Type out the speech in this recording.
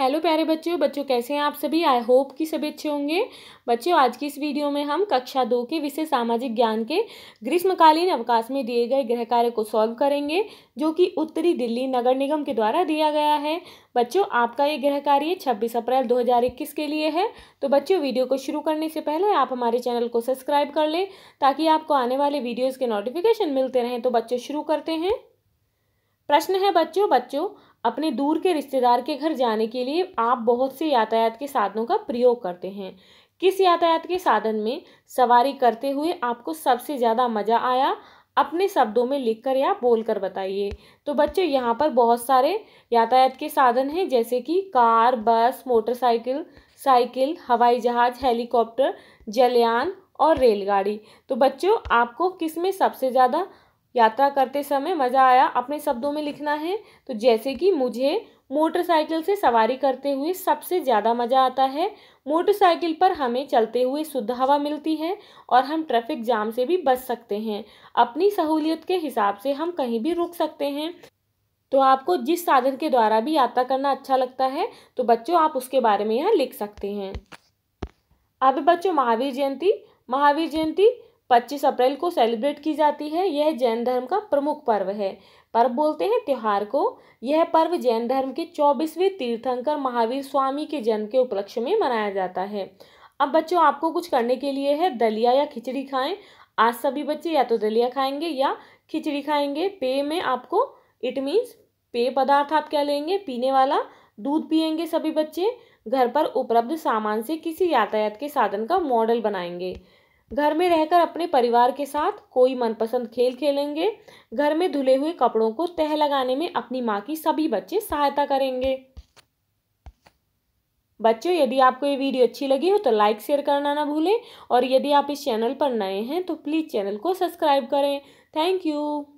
hello प्यारे बच्चों बच्चों कैसे हैं आप सभी आई होप कि सभी अच्छे होंगे बच्चों आज की इस वीडियो में हम कक्षा दो के विषय सामाजिक ज्ञान के ग्रीष्मकालीन अवकाश में दिए गए गृह कार्य को सॉल्व करेंगे जो कि उत्तरी दिल्ली नगर निगम के द्वारा दिया गया है बच्चों आपका ये गृह कार्य छब्बीस अप्रैल दो के लिए है तो बच्चों वीडियो को शुरू करने से पहले आप हमारे चैनल को सब्सक्राइब कर लें ताकि आपको आने वाले वीडियोज़ के नोटिफिकेशन मिलते रहें तो बच्चों शुरू करते हैं प्रश्न है बच्चों बच्चों अपने दूर के रिश्तेदार के घर जाने के लिए आप बहुत से यातायात के साधनों का प्रयोग करते हैं किस यातायात के साधन में सवारी करते हुए आपको सबसे ज़्यादा मज़ा आया अपने शब्दों में लिखकर या बोलकर बताइए तो बच्चों यहाँ पर बहुत सारे यातायात के साधन हैं जैसे कि कार बस मोटरसाइकिल साइकिल हवाई जहाज़ हेलीकॉप्टर जलयान और रेलगाड़ी तो बच्चों आपको किस में सबसे ज़्यादा यात्रा करते समय मज़ा आया अपने शब्दों में लिखना है तो जैसे कि मुझे मोटरसाइकिल से सवारी करते हुए सबसे ज़्यादा मज़ा आता है मोटरसाइकिल पर हमें चलते हुए शुद्ध हवा मिलती है और हम ट्रैफिक जाम से भी बच सकते हैं अपनी सहूलियत के हिसाब से हम कहीं भी रुक सकते हैं तो आपको जिस साधन के द्वारा भी यात्रा करना अच्छा लगता है तो बच्चों आप उसके बारे में यहाँ लिख सकते हैं अब बच्चों महावीर जयंती महावीर जयंती पच्चीस अप्रैल को सेलिब्रेट की जाती है यह जैन धर्म का प्रमुख पर्व है पर्व बोलते हैं त्यौहार को यह पर्व जैन धर्म के चौबीसवें तीर्थंकर महावीर स्वामी के जन्म के उपलक्ष्य में मनाया जाता है अब बच्चों आपको कुछ करने के लिए है दलिया या खिचड़ी खाएं आज सभी बच्चे या तो दलिया खाएंगे या खिचड़ी खाएंगे पेय में आपको इट मीन्स पेय पदार्थ आप क्या लेंगे पीने वाला दूध पिएंगे सभी बच्चे घर पर उपलब्ध सामान से किसी यातायात के साधन का मॉडल बनाएंगे घर में रहकर अपने परिवार के साथ कोई मनपसंद खेल खेलेंगे घर में धुले हुए कपड़ों को तह लगाने में अपनी माँ की सभी बच्चे सहायता करेंगे बच्चों यदि आपको ये वीडियो अच्छी लगी हो तो लाइक शेयर करना ना भूलें और यदि आप इस चैनल पर नए हैं तो प्लीज़ चैनल को सब्सक्राइब करें थैंक यू